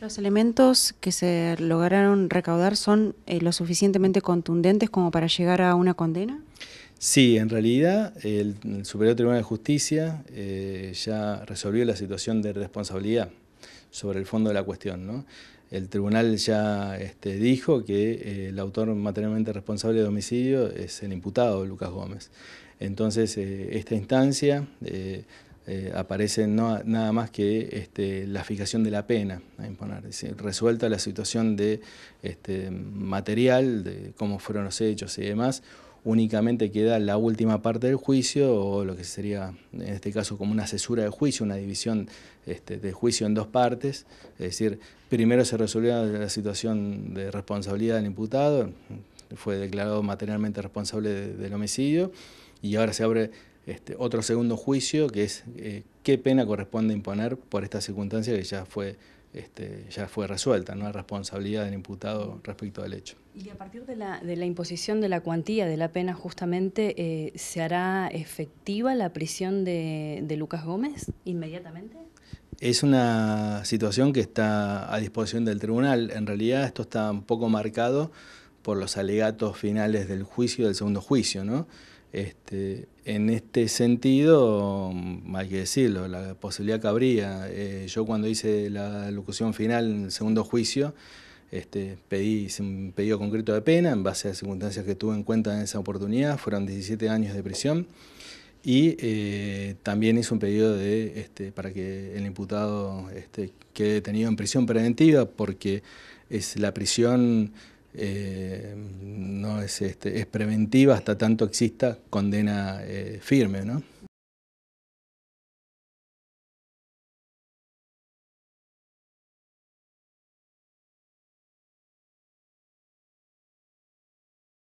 ¿Los elementos que se lograron recaudar son eh, lo suficientemente contundentes como para llegar a una condena? Sí, en realidad el, Superior Tribunal de Justicia eh, ya resolvió la situación de responsabilidad sobre el fondo de la cuestión. El tribunal ya este, dijo que eh, el autor materialmente responsable de homicidio es el imputado, Lucas Gómez. Entonces, esta instancia eh, aparece no, nada más que este, la fijación de la pena a imponer, decir, resuelta la situación de este, material, de cómo fueron los hechos y demás, únicamente queda la última parte del juicio o lo que sería en este caso como una cesura de juicio, una división este, de juicio en dos partes, es decir, primero se resolvió la situación de responsabilidad del imputado, fue declarado materialmente responsable del homicidio y ahora se abre este, otro segundo juicio, que es eh, qué pena corresponde imponer por esta circunstancia que ya fue, este, ya fue resuelta, no la responsabilidad del imputado respecto al hecho. Y a partir de la, imposición de la cuantía de la pena, justamente, eh, ¿se hará efectiva la prisión de, de Lucas Gómez inmediatamente? Es una situación que está a disposición del tribunal. En realidad esto está un poco marcado por los alegatos finales del juicio, del segundo juicio, ¿no? Este, en este sentido, mm, hay que decirlo, la posibilidad que habría. Eh, yo cuando hice la locución final en el segundo juicio, este, pedí un pedido concreto de pena en base a las circunstancias que tuve en cuenta en esa oportunidad, fueron 17 años de prisión, y eh, también hice un pedido de, este, para que el imputado este, quede detenido en prisión preventiva, porque es la prisión eh, no es, este, es preventiva hasta tanto exista condena eh, firme, ¿no?